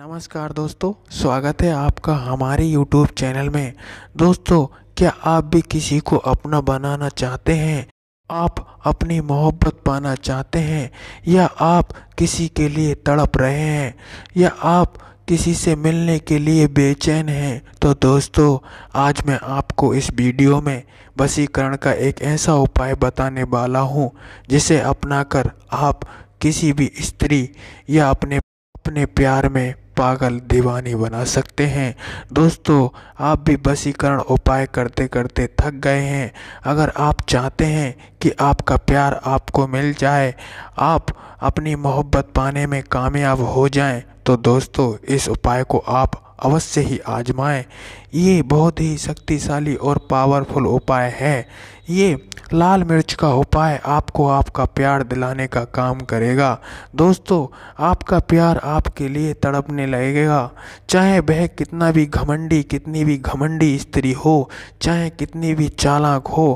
नमस्कार दोस्तों स्वागत है आपका हमारे YouTube चैनल में दोस्तों क्या आप भी किसी को अपना बनाना चाहते हैं आप अपनी मोहब्बत पाना चाहते हैं या आप किसी के लिए तड़प रहे हैं या आप किसी से मिलने के लिए बेचैन हैं तो दोस्तों आज मैं आपको इस वीडियो में वसीकरण का एक ऐसा उपाय बताने वाला हूं जिसे अपनाकर आप किसी भी स्त्री या अपने अपने प्यार में पागल दीवानी बना सकते हैं दोस्तों आप भी बसीकरण उपाय करते करते थक गए हैं अगर आप चाहते हैं कि आपका प्यार आपको मिल जाए आप अपनी मोहब्बत पाने में कामयाब हो जाएं तो दोस्तों इस उपाय को आप अवश्य ही आजमाएं ये बहुत ही शक्तिशाली और पावरफुल उपाय है ये लाल मिर्च का उपाय आपको आपका प्यार दिलाने का काम करेगा दोस्तों आपका प्यार आपके लिए तड़पने लगेगा चाहे वह कितना भी घमंडी कितनी भी घमंडी स्त्री हो चाहे कितनी भी चालाक हो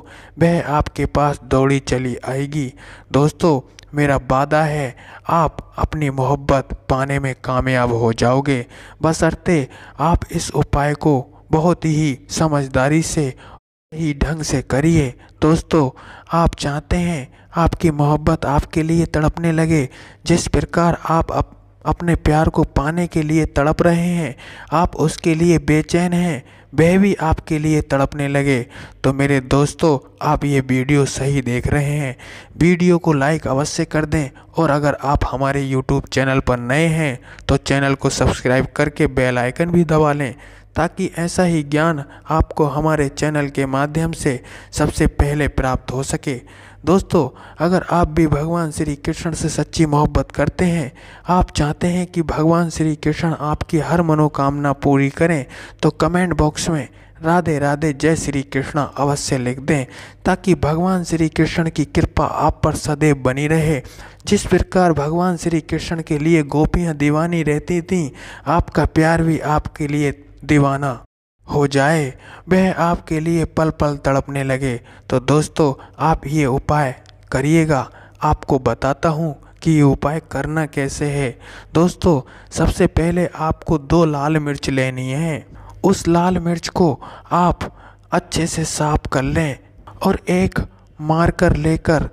वह आपके पास दौड़ी चली आएगी दोस्तों मेरा वादा है आप अपनी मोहब्बत पाने में कामयाब हो जाओगे बशर्ते आप इस उपाय को बहुत ही समझदारी से ही ढंग से करिए दोस्तों आप चाहते हैं आपकी मोहब्बत आपके लिए तड़पने लगे जिस प्रकार आप अप, अपने प्यार को पाने के लिए तड़प रहे हैं आप उसके लिए बेचैन हैं वह भी आपके लिए तड़पने लगे तो मेरे दोस्तों आप ये वीडियो सही देख रहे हैं वीडियो को लाइक अवश्य कर दें और अगर आप हमारे यूट्यूब चैनल पर नए हैं तो चैनल को सब्सक्राइब करके बेल आइकन भी दबा लें ताकि ऐसा ही ज्ञान आपको हमारे चैनल के माध्यम से सबसे पहले प्राप्त हो सके दोस्तों अगर आप भी भगवान श्री कृष्ण से सच्ची मोहब्बत करते हैं आप चाहते हैं कि भगवान श्री कृष्ण आपकी हर मनोकामना पूरी करें तो कमेंट बॉक्स में राधे राधे जय श्री कृष्णा अवश्य लिख दें ताकि भगवान श्री कृष्ण की कृपा आप पर सदैव बनी रहे जिस प्रकार भगवान श्री कृष्ण के लिए गोपियाँ दीवानी रहती थीं आपका प्यार भी आपके लिए दीवाना हो जाए वह आपके लिए पल पल तड़पने लगे तो दोस्तों आप ये उपाय करिएगा आपको बताता हूँ कि ये उपाय करना कैसे है दोस्तों सबसे पहले आपको दो लाल मिर्च लेनी है उस लाल मिर्च को आप अच्छे से साफ कर लें और एक मार्कर लेकर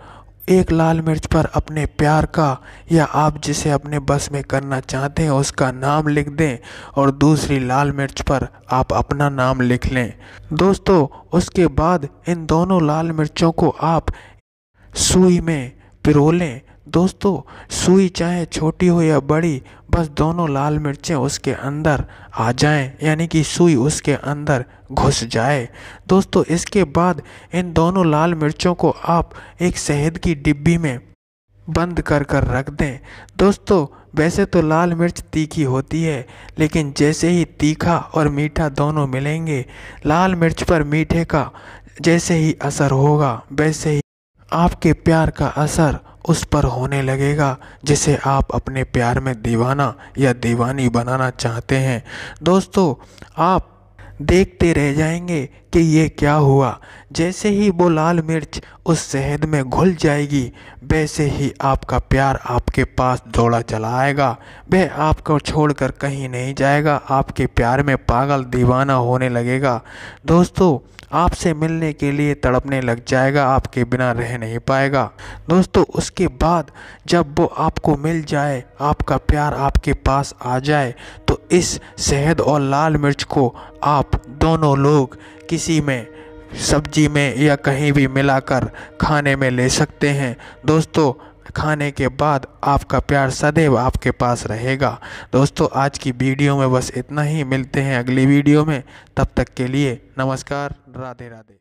एक लाल मिर्च पर अपने प्यार का या आप जिसे अपने बस में करना चाहते हैं उसका नाम लिख दें और दूसरी लाल मिर्च पर आप अपना नाम लिख लें दोस्तों उसके बाद इन दोनों लाल मिर्चों को आप सुई में पिरो लें दोस्तों सुई चाहे छोटी हो या बड़ी बस दोनों लाल मिर्चें उसके अंदर आ जाएं यानी कि सुई उसके अंदर घुस जाए दोस्तों इसके बाद इन दोनों लाल मिर्चों को आप एक शहद की डिब्बी में बंद कर कर रख दें दोस्तों वैसे तो लाल मिर्च तीखी होती है लेकिन जैसे ही तीखा और मीठा दोनों मिलेंगे लाल मिर्च पर मीठे का जैसे ही असर होगा वैसे ही आपके प्यार का असर उस पर होने लगेगा जिसे आप अपने प्यार में दीवाना या दीवानी बनाना चाहते हैं दोस्तों आप देखते रह जाएंगे कि ये क्या हुआ जैसे ही वो लाल मिर्च उस शहद में घुल जाएगी वैसे ही आपका प्यार आपके पास दौड़ा चला आएगा वह आपको छोड़कर कहीं नहीं जाएगा आपके प्यार में पागल दीवाना होने लगेगा दोस्तों आपसे मिलने के लिए तड़पने लग जाएगा आपके बिना रह नहीं पाएगा दोस्तों उसके बाद जब वो आपको मिल जाए आपका प्यार आपके पास आ जाए तो इस शहद और लाल मिर्च को आप दोनों लोग किसी में सब्जी में या कहीं भी मिलाकर खाने में ले सकते हैं दोस्तों खाने के बाद आपका प्यार सदैव आपके पास रहेगा दोस्तों आज की वीडियो में बस इतना ही मिलते हैं अगली वीडियो में तब तक के लिए नमस्कार राधे राधे